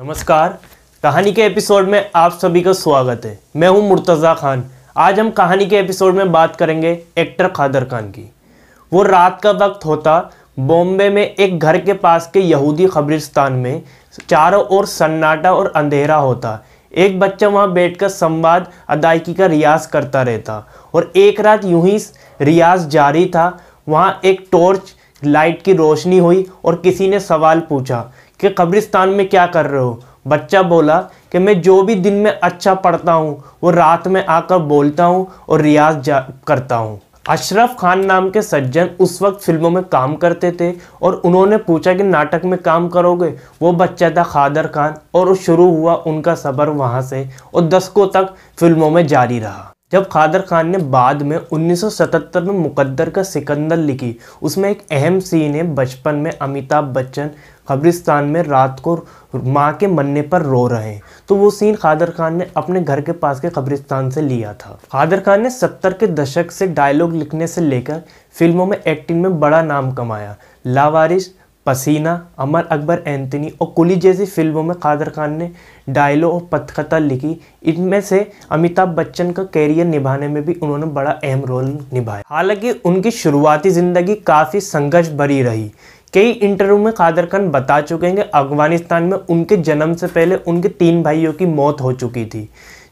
नमस्कार कहानी के एपिसोड में आप सभी का स्वागत है मैं हूं मुर्तज़ा खान आज हम कहानी के एपिसोड में बात करेंगे एक्टर खादर खान की वो रात का वक्त होता बॉम्बे में एक घर के पास के यहूदी खबरिस्तान में चारों ओर सन्नाटा और अंधेरा होता एक बच्चा वहाँ बैठकर संवाद अदायकी का रियाज करता रहता और एक रात यूं ही रियाज जारी था वहाँ एक टॉर्च लाइट की रोशनी हुई और किसी ने सवाल पूछा कि कब्रिस्तान में क्या कर रहे हो बच्चा बोला कि मैं जो भी दिन में अच्छा पढ़ता हूँ वो रात में आकर बोलता हूँ और रियाज करता हूँ अशरफ खान नाम के सज्जन उस वक्त फिल्मों में काम करते थे और उन्होंने पूछा कि नाटक में काम करोगे वो बच्चा था खादर खान और शुरू हुआ उनका सफ़र वहाँ से और दशकों तक फिल्मों में जारी रहा जब खादर खान ने बाद में 1977 में मुकद्दर का सिकंदर लिखी उसमें एक अहम सीन है बचपन में अमिताभ बच्चन कब्रिस्तान में रात को माँ के मरने पर रो रहे हैं तो वो सीन खादर खान ने अपने घर के पास के कब्रिस्तान से लिया था खादर खान ने सत्तर के दशक से डायलॉग लिखने से लेकर फिल्मों में एक्टिंग में बड़ा नाम कमाया लावारिश पसीना अमर अकबर एंथनी और कुली जैसी फिल्मों में कादर खान ने डायलॉग और पथकथा लिखी इनमें से अमिताभ बच्चन का कैरियर निभाने में भी उन्होंने बड़ा अहम रोल निभाया हालांकि उनकी शुरुआती ज़िंदगी काफ़ी संघर्ष भरी रही कई इंटरव्यू में खान बता चुके हैं कि अफगानिस्तान में उनके जन्म से पहले उनके तीन भाइयों की मौत हो चुकी थी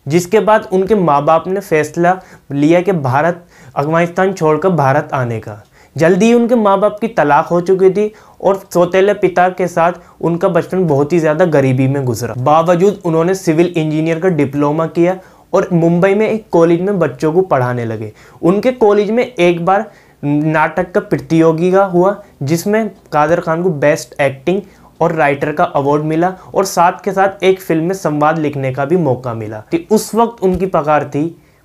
जिसके बाद उनके माँ बाप ने फैसला लिया कि भारत अफगानिस्तान छोड़कर भारत आने का जल्दी ही उनके माँ बाप की तलाक हो चुकी थी और सौतेले पिता के साथ उनका बचपन बहुत ही ज़्यादा गरीबी में गुजरा बावजूद उन्होंने सिविल इंजीनियर का डिप्लोमा किया और मुंबई में एक कॉलेज में बच्चों को पढ़ाने लगे उनके कॉलेज में एक बार नाटक का का हुआ जिसमें कादर खान को बेस्ट एक्टिंग और राइटर का अवार्ड मिला और साथ के साथ एक फिल्म में संवाद लिखने का भी मौका मिला तो उस वक्त उनकी पगार थी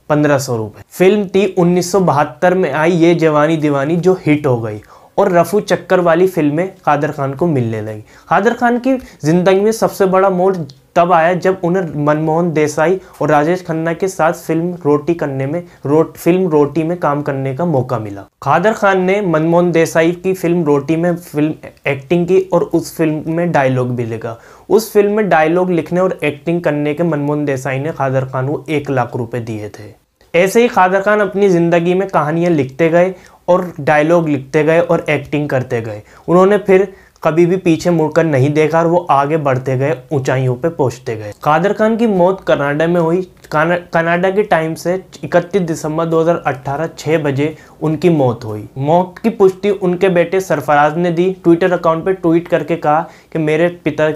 पंद्रह सौ रुपये फिल्म थी बहत्तर में आई ये जवानी दीवानी जो हिट हो गई और रफू चक्कर वाली फिल्में कादर खान को मिलने लगी कादर खान की ज़िंदगी में सबसे बड़ा मोड़ तब आया जब उन्हें मनमोहन देसाई और राजेश खन्ना के साथ फिल्म रोटी करने में रोट फिल्म रोटी में काम करने का मौका मिला खादर खान ने मनमोहन देसाई की फिल्म रोटी में फिल्म एक्टिंग की और उस फिल्म में डायलॉग भी लिखा उस फिल्म में डायलॉग लिखने और एक्टिंग करने के मनमोहन देसाई ने खादर खान को एक लाख रुपए दिए थे ऐसे ही खादर खान अपनी ज़िंदगी में कहानियाँ लिखते गए और डायलॉग लिखते गए और एक्टिंग करते गए उन्होंने फिर कभी भी पीछे मुड़कर नहीं देखा और वो आगे बढ़ते गए ऊंचाइयों पर पहुंचते गए कादर खान की मौत कनाडा में हुई कनाडा के टाइम से 31 दिसंबर 2018 6 बजे उनकी मौत हुई मौत की पुष्टि उनके बेटे सरफराज ने दी ट्विटर अकाउंट पर ट्वीट करके कहा कि मेरे पिता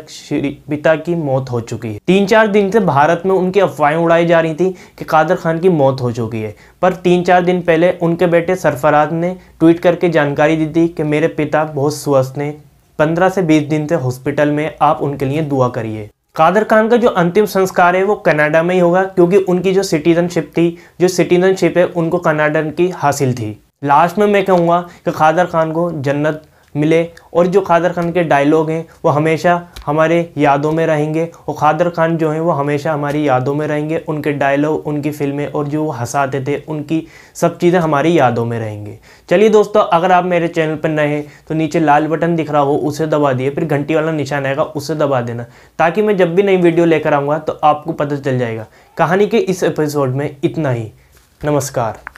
पिता की मौत हो चुकी है तीन चार दिन से भारत में उनकी अफवाहें उड़ाई जा रही थी कि कादर खान की मौत हो चुकी है पर तीन चार दिन पहले उनके बेटे सरफराज ने ट्वीट करके जानकारी दी थी कि मेरे पिता बहुत स्वस्थ हैं 15 से 20 दिन से हॉस्पिटल में आप उनके लिए दुआ करिए कादर खान का जो अंतिम संस्कार है वो कनाडा में ही होगा क्योंकि उनकी जो सिटीजनशिप थी जो सिटीजनशिप है उनको कनाडन की हासिल थी लास्ट में मैं कहूँगा कि कादर खान को जन्नत मिले और जो खादर खान के डायलॉग हैं वो हमेशा हमारे यादों में रहेंगे और खादर खान जो हैं वो हमेशा हमारी यादों में रहेंगे उनके डायलॉग उनकी फिल्में और जो वो हंसाते थे उनकी सब चीज़ें हमारी यादों में रहेंगे चलिए दोस्तों अगर आप मेरे चैनल पर नए हैं तो नीचे लाल बटन दिख रहा हो उसे दबा दिए फिर घंटी वाला निशान आएगा उसे दबा देना ताकि मैं जब भी नई वीडियो लेकर आऊँगा तो आपको पता चल जाएगा कहानी के इस एपिसोड में इतना ही नमस्कार